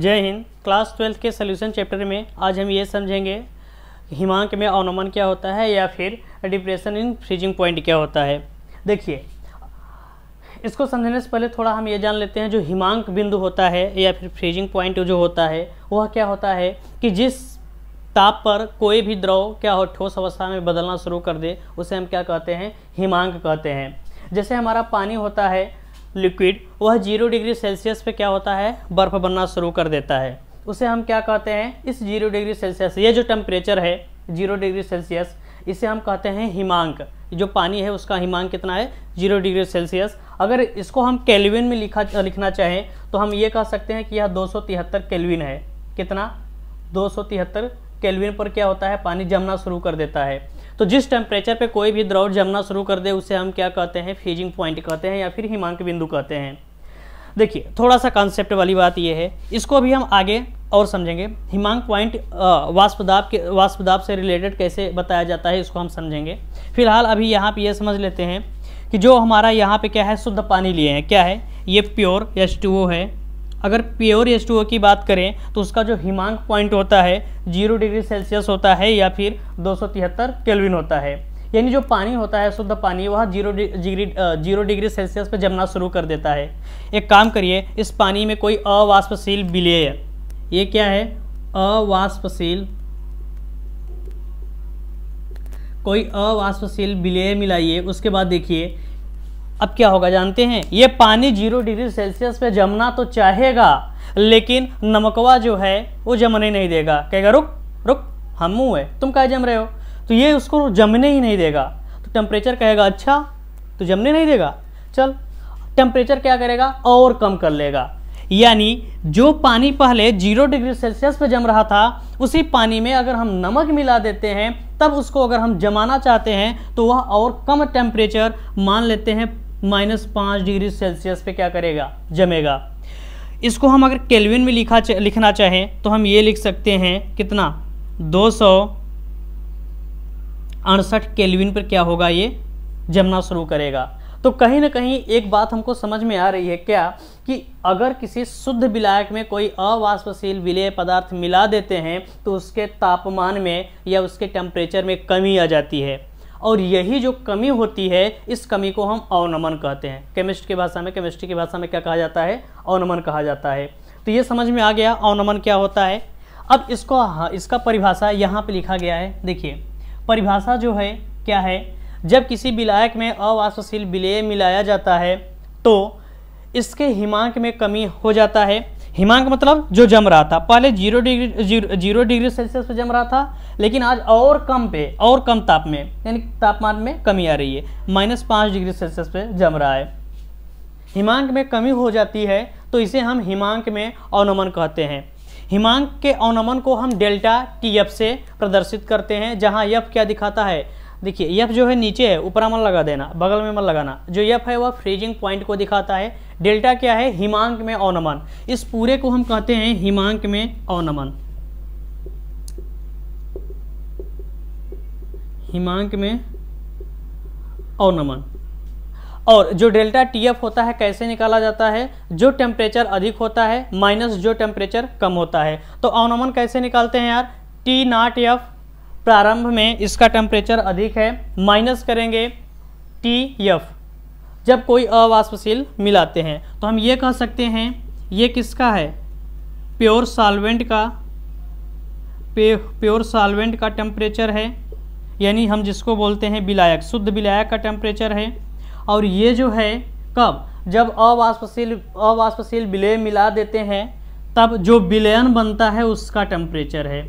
जय हिंद class twelfth के सोल्यूशन चैप्टर में आज हम ये समझेंगे हिमांक में अवनमन क्या होता है या फिर डिप्रेशन इन फ्रीजिंग पॉइंट क्या होता है देखिए इसको समझने से पहले थोड़ा हम ये जान लेते हैं जो हिमांक बिंदु होता है या फिर फ्रीजिंग पॉइंट जो होता है वह क्या होता है कि जिस ताप पर कोई भी द्रव क्या हो ठोस अवस्था में बदलना शुरू कर दे उसे हम क्या कहते हैं हिमांक कहते हैं जैसे हमारा पानी होता है लिक्विड वह जीरो डिग्री सेल्सियस पे क्या होता है बर्फ़ बनना शुरू कर देता है उसे हम क्या कहते हैं इस जीरो डिग्री सेल्सियस ये जो टेम्परेचर है जीरो डिग्री सेल्सियस इसे हम कहते हैं हिमांक जो पानी है उसका हिमांक कितना है जीरो डिग्री सेल्सियस अगर इसको हम केल्विन में लिखा लिखना चाहें तो हम ये कह सकते हैं कि यह दो सौ तिहत्तर केल्विन है कितना दो सौ तिहत्तर केल्विन पर क्या होता है पानी जमना शुरू कर देता है तो जिस टेम्परेचर पे कोई भी द्रव जमना शुरू कर दे उसे हम क्या कहते हैं फ्रीजिंग पॉइंट कहते हैं या फिर हिमांक बिंदु कहते हैं देखिए थोड़ा सा कॉन्सेप्ट वाली बात ये है इसको भी हम आगे और समझेंगे हिमांक पॉइंट वाष्पदाब के वाष्पदाब से रिलेटेड कैसे बताया जाता है इसको हम समझेंगे फिलहाल अभी यहाँ पर ये समझ लेते हैं कि जो हमारा यहाँ पे क्या है शुद्ध पानी लिए हैं क्या है ये प्योर एच है अगर प्योर एस की बात करें तो उसका जो हिमांक पॉइंट होता है जीरो डिग्री सेल्सियस होता है या फिर दो केल्विन होता है यानी जो पानी होता है शुद्ध पानी वह zero degree zero degree Celsius पर जमना शुरू कर देता है एक काम करिए इस पानी में कोई अवाष्पशील बिलेय ये क्या है अवाष्पशील कोई अवाष्पशील बिलेय मिलाइए उसके बाद देखिए अब क्या होगा जानते हैं ये पानी जीरो डिग्री सेल्सियस पे जमना तो चाहेगा लेकिन नमकवा जो है वो जमने नहीं देगा कहेगा रुक रुक हम मुँह है तुम कहा जम रहे हो तो ये उसको जमने ही नहीं देगा तो टेम्परेचर कहेगा अच्छा तो जमने नहीं देगा चल टेम्परेचर क्या करेगा और कम कर लेगा यानी जो पानी पहले जीरो डिग्री सेल्सियस पर जम रहा था उसी पानी में अगर हम नमक मिला देते हैं तब उसको अगर हम जमाना चाहते हैं तो वह और कम टेम्परेचर मान लेते हैं माइनस पाँच डिग्री सेल्सियस पे क्या करेगा जमेगा इसको हम अगर केल्विन में लिखा चा, लिखना चाहें तो हम ये लिख सकते हैं कितना दो सौ अड़सठ केल्विन पर क्या होगा ये जमना शुरू करेगा तो कहीं ना कहीं एक बात हमको समझ में आ रही है क्या कि अगर किसी शुद्ध विलायक में कोई अवाष्पशील विलय पदार्थ मिला देते हैं तो उसके तापमान में या उसके टेम्परेचर में कमी आ जाती है और यही जो कमी होती है इस कमी को हम अवनमन कहते हैं केमिस्ट की भाषा में केमिस्ट्री की भाषा में क्या कहा जाता है अवनमन कहा जाता है तो ये समझ में आ गया अवनमन क्या होता है अब इसको हाँ, इसका परिभाषा यहाँ पे लिखा गया है देखिए परिभाषा जो है क्या है जब किसी विलायक में अवाष्पशील विलेय मिलाया जाता है तो इसके हिमांक में कमी हो जाता है हिमांक मतलब जो जम रहा था पहले zero degree zero, zero degree Celsius पे जम रहा था लेकिन आज और कम पे और कम ताप में यानी तापमान में कमी आ रही है माइनस पाँच डिग्री सेल्सियस पे जम रहा है हिमांक में कमी हो जाती है तो इसे हम हिमांक में अवनमन कहते हैं हिमांक के अवनमन को हम डेल्टा टी एफ से प्रदर्शित करते हैं जहाँ यफ क्या दिखाता है देखिए यफ जो है नीचे है ऊपर मन लगा देना बगल में मन लगाना जो यफ है वह फ्रीजिंग पॉइंट को दिखाता है डेल्टा क्या है हिमांक में अवनमन इस पूरे को हम कहते हैं हिमांक में अवनमन हिमांक में अवनमन और जो डेल्टा टी एफ होता है कैसे निकाला जाता है जो टेम्परेचर अधिक होता है माइनस जो टेम्परेचर कम होता है तो अवनमन कैसे निकालते हैं यार टी नाट एफ प्रारंभ में इसका टेम्परेचर अधिक है माइनस करेंगे टी एफ जब कोई अवाष्पशील मिलाते हैं तो हम ये कह सकते हैं ये किसका है प्योर सॉल्वेंट का प्योर सॉल्वेंट का टेम्परेचर है यानी हम जिसको बोलते हैं विलायक शुद्ध विलायक का टेम्परेचर है और ये जो है कब जब अवाष्पशील अवाष्पशील विलय मिला देते हैं तब जो विलयन बनता है उसका टेम्परेचर है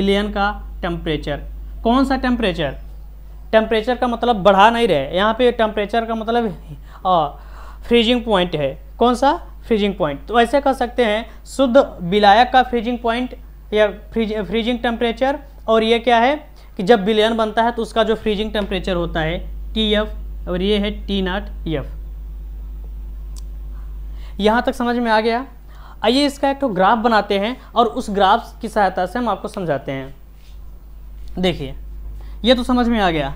विलयन का टेम्परेचर कौन सा टेम्परेचर टेम्परेचर का मतलब बढ़ा नहीं रहे यहाँ पे टेम्परेचर का मतलब फ्रीजिंग पॉइंट है कौन सा फ्रीजिंग पॉइंट तो ऐसे कह सकते हैं शुद्ध विलायक का फ्रीजिंग पॉइंट या फ्रीज फ्रीजिंग टेम्परेचर और ये क्या है कि जब विलयन बनता है तो उसका जो फ्रीजिंग टेम्परेचर होता है टी एफ और ये है टी नाट एफ यहाँ तक समझ में आ गया आइए इसका एक तो ग्राफ बनाते हैं और उस ग्राफ की सहायता से हम आपको समझाते हैं देखिए ये तो समझ में आ गया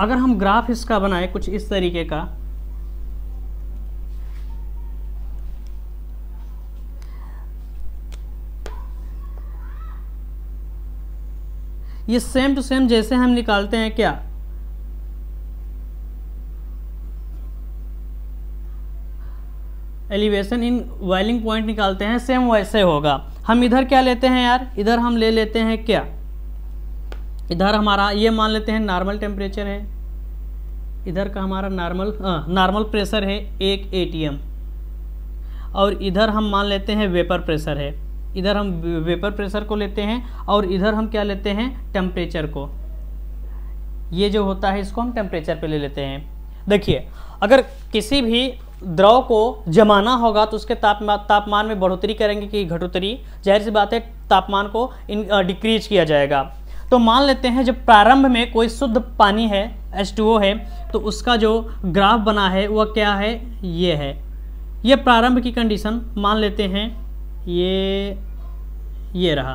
अगर हम ग्राफ इसका बनाए कुछ इस तरीके का ये सेम टू सेम जैसे हम निकालते हैं क्या एलिवेशन इन वाइलिंग पॉइंट निकालते हैं सेम वैसे होगा हम इधर क्या लेते हैं यार इधर हम ले लेते हैं क्या इधर हमारा ये मान लेते हैं नॉर्मल टेम्परेचर है इधर का हमारा नॉर्मल नॉर्मल प्रेशर है एक ए और इधर हम मान लेते हैं वेपर प्रेशर है इधर हम वेपर प्रेशर को लेते हैं और इधर हम क्या लेते हैं टेम्परेचर को ये जो होता है इसको हम टेम्परेचर पे ले लेते हैं देखिए अगर किसी भी द्रव को जमाना होगा तो उसके तापमान तापमान में बढ़ोतरी करेंगे कि घटोतरी जाहिर सी बात है तापमान को इन डिक्रीज किया जाएगा तो मान लेते हैं जब प्रारंभ में कोई शुद्ध पानी है एच है तो उसका जो ग्राफ बना है वह क्या है ये है ये प्रारंभ की कंडीशन मान लेते हैं ये ये रहा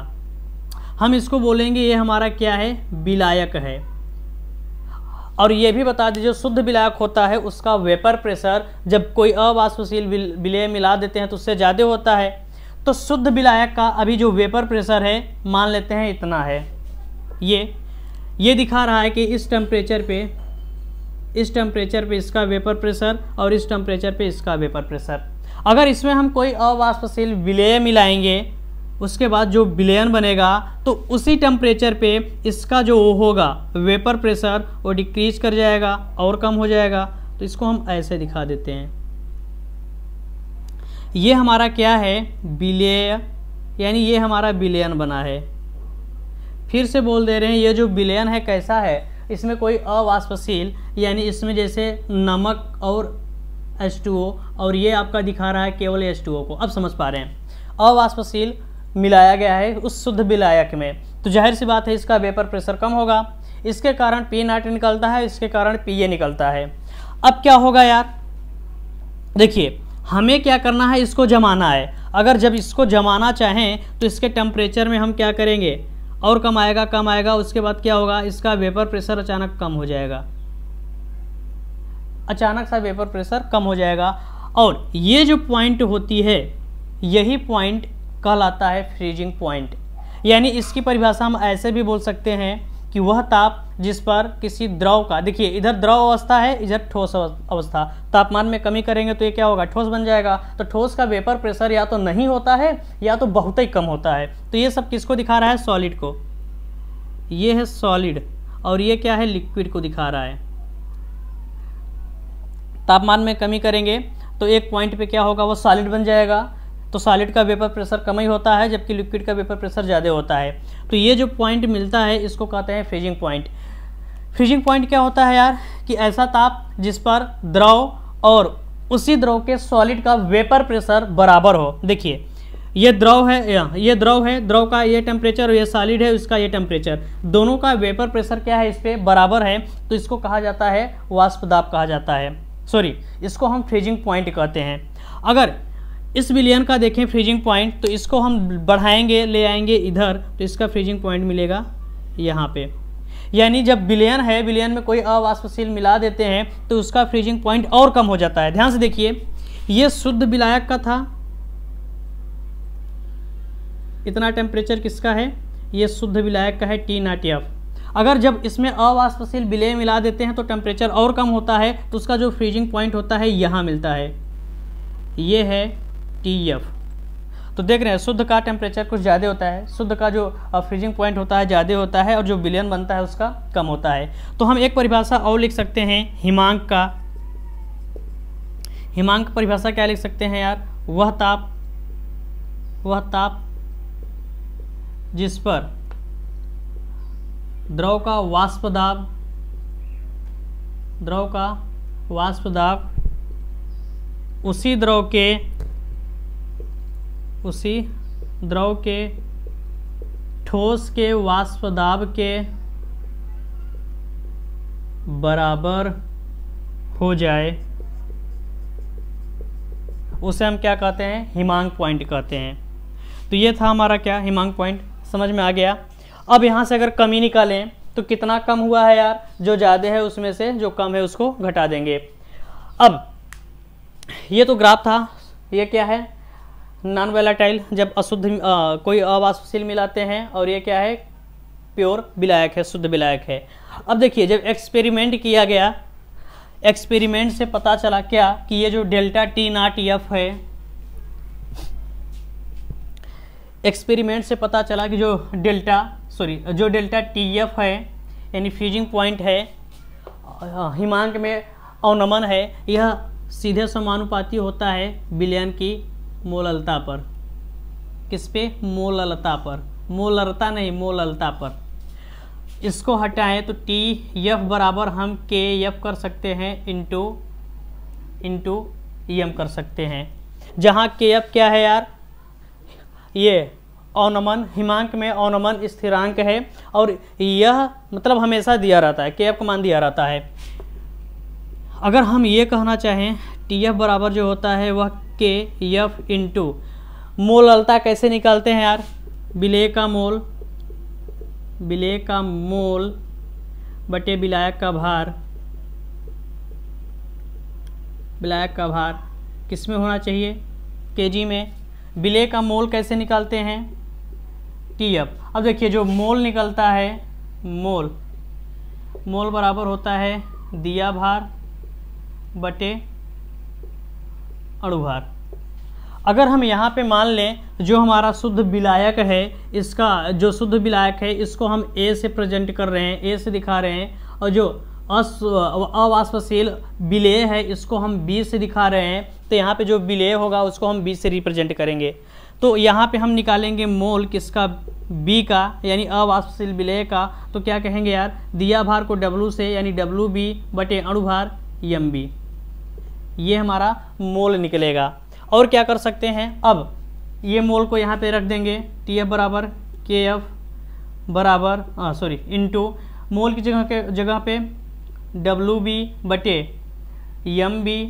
हम इसको बोलेंगे ये हमारा क्या है विलायक है और ये भी बता दें जो शुद्ध विलायक होता है उसका वेपर प्रेशर जब कोई अवाष्पशील विलय मिला देते हैं तो उससे ज़्यादा होता है तो शुद्ध विलायक का अभी जो वेपर प्रेशर है मान लेते हैं इतना है ये ये दिखा रहा है कि इस टेम्परेचर पे इस टेम्परेचर पे इसका वेपर प्रेशर और इस टेम्परेचर पे इसका वेपर प्रेशर अगर इसमें हम कोई अवाष्पशील विलय मिलाएंगे उसके बाद जो विलयन बनेगा तो उसी टेम्परेचर पे इसका जो होगा वेपर प्रेशर वो डिक्रीज कर जाएगा और कम हो जाएगा तो इसको हम ऐसे दिखा देते हैं ये हमारा क्या है विलेय यानी ये हमारा विलयन बना है फिर से बोल दे रहे हैं ये जो विलयन है कैसा है इसमें कोई अवाष्पशील यानी इसमें जैसे नमक और एस और ये आपका दिखा रहा है केवल एस को अब समझ पा रहे हैं अवाष्पशील मिलाया गया है उस शुद्ध विलायक में तो जाहिर सी बात है इसका वेपर प्रेशर कम होगा इसके कारण पी नाट निकलता है इसके कारण पी ए निकलता है अब क्या होगा यार देखिए हमें क्या करना है इसको जमाना है अगर जब इसको जमाना चाहें तो इसके टेम्परेचर में हम क्या करेंगे और कम आएगा कम आएगा उसके बाद क्या होगा इसका वेपर प्रेशर अचानक कम हो जाएगा अचानक सा वेपर प्रेशर कम हो जाएगा और ये जो पॉइंट होती है यही पॉइंट कहलाता है फ्रीजिंग पॉइंट यानी इसकी परिभाषा हम ऐसे भी बोल सकते हैं कि वह ताप जिस पर किसी द्रव का देखिए इधर द्रव अवस्था है इधर ठोस अवस्था तापमान में कमी करेंगे तो ये क्या होगा ठोस बन जाएगा तो ठोस का वेपर प्रेशर या तो नहीं होता है या तो बहुत ही कम होता है तो ये सब किसको दिखा रहा है सॉलिड को ये है सॉलिड और ये क्या है लिक्विड को दिखा रहा है तापमान में कमी करेंगे तो एक पॉइंट पे क्या होगा वो सॉलिड बन जाएगा तो सॉलिड का वेपर प्रेशर कम ही होता है जबकि लिक्विड का वेपर प्रेशर ज़्यादा होता है तो ये जो पॉइंट मिलता है इसको कहते हैं फ्रीजिंग पॉइंट फ्रीजिंग पॉइंट क्या होता है यार कि ऐसा ताप जिस पर द्रव और उसी द्रव के सॉलिड का वेपर प्रेशर बराबर हो देखिए ये द्रव है ये द्रव है द्रव का ये टेम्परेचर और ये सॉलिड है उसका ये टेम्परेचर दोनों का वेपर प्रेशर क्या है इस पर बराबर है तो इसको कहा जाता है वाष्प कहा जाता है सॉरी इसको हम फ्रीजिंग पॉइंट कहते हैं अगर इस विलियन का देखें फ्रीजिंग पॉइंट तो इसको हम बढ़ाएंगे ले आएंगे इधर तो इसका फ्रीजिंग पॉइंट मिलेगा यहाँ पे यानी जब बिलियन है बिलियन में कोई अवाष्पशील मिला देते हैं तो उसका फ्रीजिंग पॉइंट और कम हो जाता है ध्यान से देखिए ये शुद्ध विलायक का था इतना टेम्परेचर किसका है ये शुद्ध विलायक का है टी नाट एफ अगर जब इसमें अवाष्पशील विलय मिला देते हैं तो टेम्परेचर और कम होता है तो उसका जो फ्रीजिंग पॉइंट होता है यहाँ मिलता है ये है टी एफ e तो देख रहे हैं शुद्ध का टेम्परेचर कुछ ज़्यादा होता है शुद्ध का जो फ्रीजिंग पॉइंट होता है ज़्यादा होता है और जो बिलियन बनता है उसका कम होता है तो हम एक परिभाषा और लिख सकते हैं हिमांक का हिमांक परिभाषा क्या लिख सकते हैं यार वह ताप वह ताप जिस पर द्रव का वाष्प दाब द्रव का वाष्प दाब उसी द्रव के उसी द्रव के ठोस के वाष्प दाब के बराबर हो जाए उसे हम क्या कहते हैं हिमांक पॉइंट कहते हैं तो ये था हमारा क्या हिमांक पॉइंट समझ में आ गया अब यहाँ से अगर कमी निकालें तो कितना कम हुआ है यार जो ज़्यादा है उसमें से जो कम है उसको घटा देंगे अब ये तो ग्राफ था ये क्या है नॉन वेलाटाइल जब अशुद्ध कोई अवाष्पशील मिलाते हैं और ये क्या है प्योर विलायक है शुद्ध विलायक है अब देखिए जब एक्सपेरिमेंट किया गया एक्सपेरिमेंट से पता चला क्या कि ये जो डेल्टा टी नाट एफ है एक्सपेरिमेंट से पता चला कि जो डेल्टा सॉरी जो डेल्टा टी एफ है यानी फ्यूजिंग पॉइंट है हिमांक में अवनमन है यह सीधे समानुपाती होता है विलयन की मोललता पर किस पे मोललता पर मोलरता नहीं मोललता पर इसको हटाएं तो टी यफ बराबर हम के एफ कर सकते हैं इंटू इंटू एम कर सकते हैं जहाँ के एफ़ क्या है यार ये ओनमन हिमांक में ओनमन स्थिरांक है और यह मतलब हमेशा दिया रहता है के एफ का मान दिया रहता है अगर हम ये कहना चाहें टी एफ बराबर जो होता है वह के एफ इंटू मोल अलता कैसे निकालते हैं यार बिले का मोल बिले का मोल बटे बिलायक का भार बिलायक का भार किस में होना चाहिए केजी में बिले का मोल कैसे निकालते हैं टी एफ अब देखिए जो मोल निकलता है मोल मोल बराबर होता है दिया भार बटे अणुभार अगर हम यहाँ पे मान लें जो हमारा शुद्ध विलायक है इसका जो शुद्ध विलायक है इसको हम ए से प्रेजेंट कर रहे हैं ए से दिखा रहे हैं और जो अस अवाष्पशील विलेय है इसको हम बी से दिखा रहे हैं तो यहाँ पे जो विलेय होगा उसको हम बी से रिप्रेजेंट करेंगे तो यहाँ पे हम निकालेंगे मोल किसका बी का यानी अवाष्पशील विलेय का तो क्या कहेंगे यार दिया भार को डब्लू से यानी डब्लू बी बटे अणुभार एम बी ये हमारा मोल निकलेगा और क्या कर सकते हैं अब ये मोल को यहाँ पे रख देंगे टी एफ बराबर के एफ बराबर सॉरी हाँ, इंटू मोल की जगह के जगह पे डब्लू बी बटे यम बी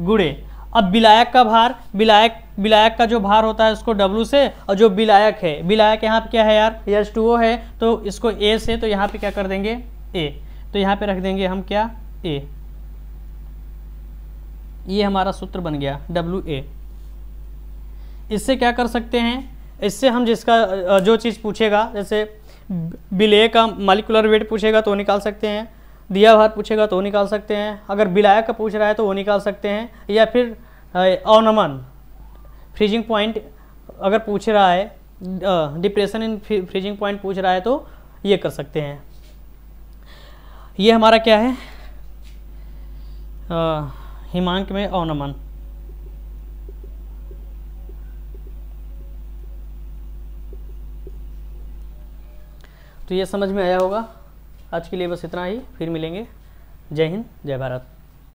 गुड़े अब विलायक का भार विलायक विलायक का जो भार होता है उसको डब्लू से और जो विलायक है विलायक यहाँ पे क्या है यार एच टू ओ है तो इसको ए से तो यहाँ पे क्या कर देंगे ए तो यहाँ पे रख देंगे हम क्या ए ये हमारा सूत्र बन गया डब्ल्यू ए इससे क्या कर सकते हैं इससे हम जिसका जो चीज़ पूछेगा जैसे बिले का मालिकुलर वेट पूछेगा तो निकाल सकते हैं दिया भार पूछेगा तो वो निकाल सकते हैं अगर बिलाया का पूछ रहा है तो वो निकाल सकते हैं या फिर ऑनमन फ्रीजिंग पॉइंट अगर पूछ रहा है डिप्रेशन इन फ्रीजिंग पॉइंट पूछ रहा है तो ये कर सकते हैं ये हमारा क्या है आ, हिमांक में अवनमन तो ये समझ में आया होगा आज के लिए बस इतना ही फिर मिलेंगे जय हिंद जय भारत